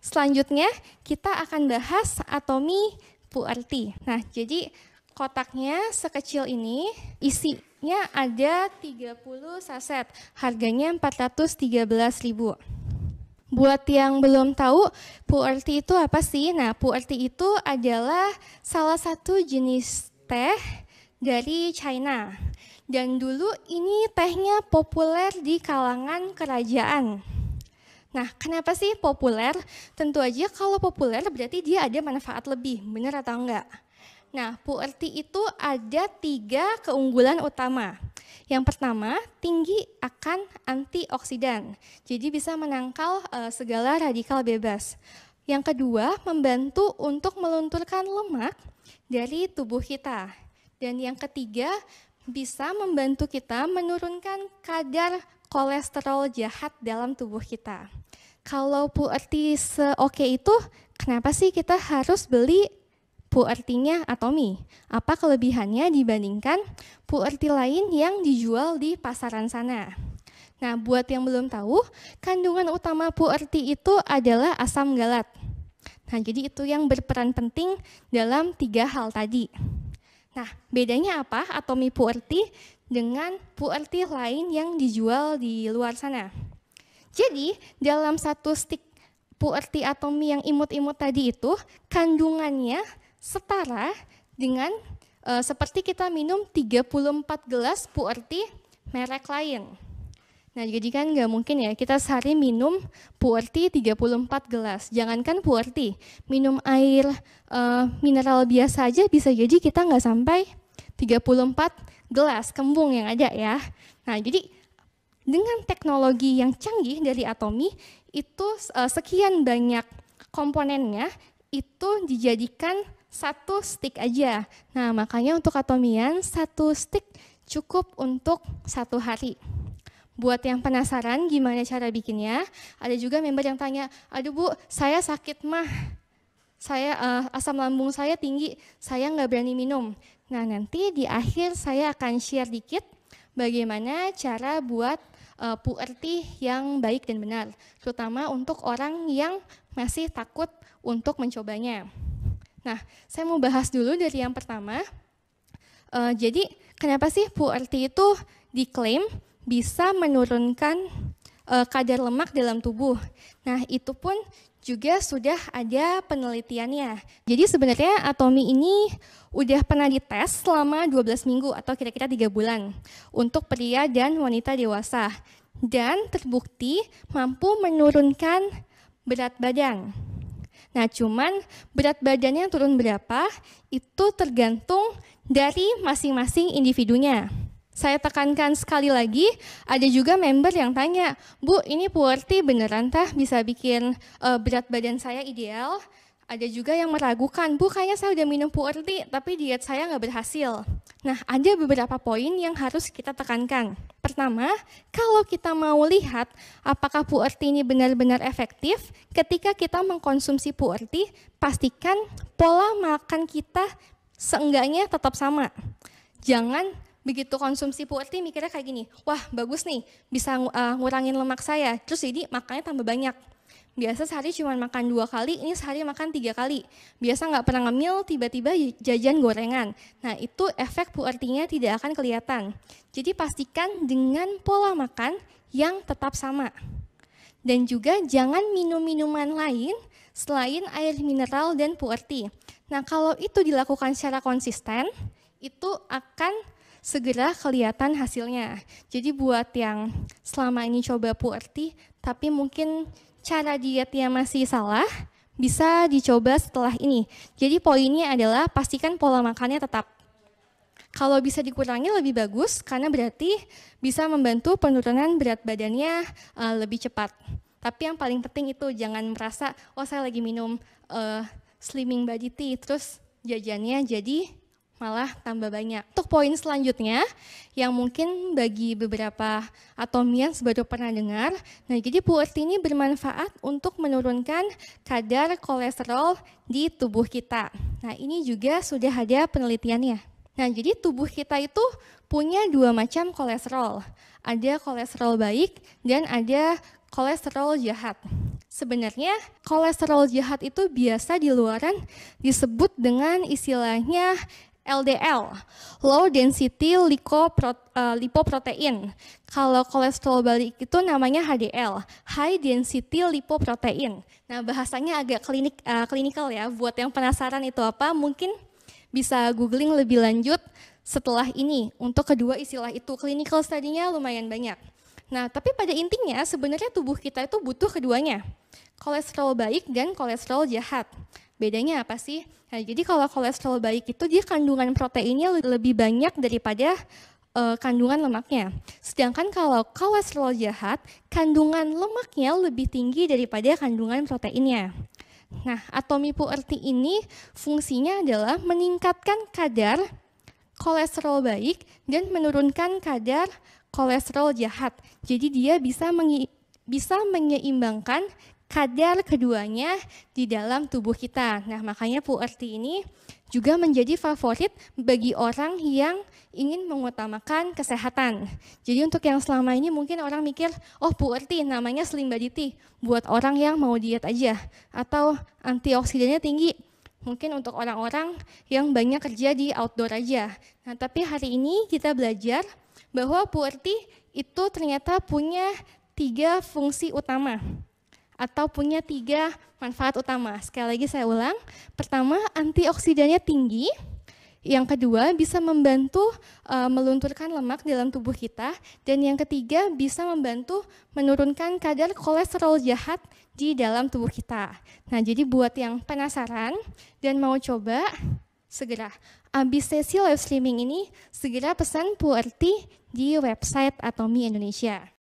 Selanjutnya kita akan bahas atomi puerti. Nah, jadi kotaknya sekecil ini isinya ada 30 saset. Harganya ribu. Buat yang belum tahu, puerti itu apa sih? Nah, puerti itu adalah salah satu jenis teh dari China. Dan dulu ini tehnya populer di kalangan kerajaan. Nah, kenapa sih populer? Tentu aja kalau populer berarti dia ada manfaat lebih, benar atau enggak? Nah, puerti itu ada tiga keunggulan utama. Yang pertama, tinggi akan antioksidan, jadi bisa menangkal eh, segala radikal bebas. Yang kedua, membantu untuk melunturkan lemak dari tubuh kita. Dan yang ketiga, bisa membantu kita menurunkan kadar kolesterol jahat dalam tubuh kita kalau puerti seoke itu, kenapa sih kita harus beli puertinya Atomi? Apa kelebihannya dibandingkan puerti lain yang dijual di pasaran sana? Nah, buat yang belum tahu, kandungan utama puerti itu adalah asam galat. Nah, jadi itu yang berperan penting dalam tiga hal tadi. Nah, bedanya apa atomi puerti dengan puerti lain yang dijual di luar sana? Jadi dalam satu stik puerti atomi yang imut-imut tadi itu kandungannya setara dengan e, seperti kita minum 34 gelas puerti merek lain. Nah, jadi kan nggak mungkin ya kita sehari minum puerti 34 gelas. Jangankan puerti, minum air e, mineral biasa aja bisa jadi kita nggak sampai 34 gelas kembung yang ada ya. Nah, jadi dengan teknologi yang canggih dari Atomi itu eh, sekian banyak komponennya itu dijadikan satu stick aja. Nah, makanya untuk Atomian satu stick cukup untuk satu hari. Buat yang penasaran gimana cara bikinnya, ada juga member yang tanya, aduh bu, saya sakit mah, saya uh, asam lambung saya tinggi, saya nggak berani minum. Nah nanti di akhir saya akan share dikit bagaimana cara buat uh, puerti yang baik dan benar, terutama untuk orang yang masih takut untuk mencobanya. Nah, saya mau bahas dulu dari yang pertama. Uh, jadi, kenapa sih puerti itu diklaim bisa menurunkan uh, kadar lemak dalam tubuh? Nah, itu pun juga sudah ada penelitiannya. Jadi sebenarnya atomi ini udah pernah dites selama 12 minggu atau kira-kira 3 bulan untuk pria dan wanita dewasa dan terbukti mampu menurunkan berat badan. Nah, cuman berat badannya turun berapa itu tergantung dari masing-masing individunya. Saya tekankan sekali lagi, ada juga member yang tanya, Bu, ini puerti beneran tah bisa bikin uh, berat badan saya ideal? ada juga yang meragukan, bu kayaknya saya udah minum puerti, tapi diet saya nggak berhasil. Nah, ada beberapa poin yang harus kita tekankan. Pertama, kalau kita mau lihat apakah puerti ini benar-benar efektif, ketika kita mengkonsumsi puerti, pastikan pola makan kita seenggaknya tetap sama. Jangan begitu konsumsi puerti mikirnya kayak gini, wah bagus nih bisa uh, ngurangin lemak saya, terus jadi makannya tambah banyak. Biasa sehari cuma makan dua kali, ini sehari makan tiga kali. Biasa nggak pernah ngemil, tiba-tiba jajan gorengan. Nah itu efek puertinya tidak akan kelihatan. Jadi pastikan dengan pola makan yang tetap sama. Dan juga jangan minum minuman lain selain air mineral dan puerti. Nah kalau itu dilakukan secara konsisten, itu akan segera kelihatan hasilnya. Jadi buat yang selama ini coba puerti, tapi mungkin cara dietnya masih salah, bisa dicoba setelah ini. Jadi poinnya adalah pastikan pola makannya tetap. Kalau bisa dikurangi lebih bagus karena berarti bisa membantu penurunan berat badannya uh, lebih cepat. Tapi yang paling penting itu jangan merasa oh saya lagi minum uh, slimming body tea terus jajannya jadi malah tambah banyak. Untuk poin selanjutnya yang mungkin bagi beberapa atomian baru pernah dengar, nah jadi puerti ini bermanfaat untuk menurunkan kadar kolesterol di tubuh kita. Nah ini juga sudah ada penelitiannya. Nah jadi tubuh kita itu punya dua macam kolesterol. Ada kolesterol baik dan ada kolesterol jahat. Sebenarnya kolesterol jahat itu biasa di luaran disebut dengan istilahnya LDL, low density eh, lipoprotein. Kalau kolesterol balik itu namanya HDL, high density lipoprotein. Nah, bahasanya agak klinik uh, klinikal ya. Buat yang penasaran itu apa, mungkin bisa googling lebih lanjut setelah ini. Untuk kedua istilah itu klinikal tadinya lumayan banyak. Nah, tapi pada intinya sebenarnya tubuh kita itu butuh keduanya. Kolesterol baik dan kolesterol jahat. Bedanya apa sih? Nah, jadi kalau kolesterol baik itu dia kandungan proteinnya lebih banyak daripada uh, kandungan lemaknya. Sedangkan kalau kolesterol jahat, kandungan lemaknya lebih tinggi daripada kandungan proteinnya. Nah, atomi puerti ini fungsinya adalah meningkatkan kadar kolesterol baik dan menurunkan kadar kolesterol jahat. Jadi dia bisa mengi bisa menyeimbangkan kadar keduanya di dalam tubuh kita. Nah, makanya puerti ini juga menjadi favorit bagi orang yang ingin mengutamakan kesehatan. Jadi untuk yang selama ini mungkin orang mikir, oh puerti namanya slim body buat orang yang mau diet aja, atau antioksidannya tinggi, mungkin untuk orang-orang yang banyak kerja di outdoor aja. Nah, tapi hari ini kita belajar bahwa puerti itu ternyata punya tiga fungsi utama atau punya tiga manfaat utama. Sekali lagi saya ulang, pertama antioksidannya tinggi, yang kedua bisa membantu uh, melunturkan lemak dalam tubuh kita dan yang ketiga bisa membantu menurunkan kadar kolesterol jahat di dalam tubuh kita. Nah, jadi buat yang penasaran dan mau coba segera habis sesi live streaming ini segera pesan Puerti di website Atomi Indonesia.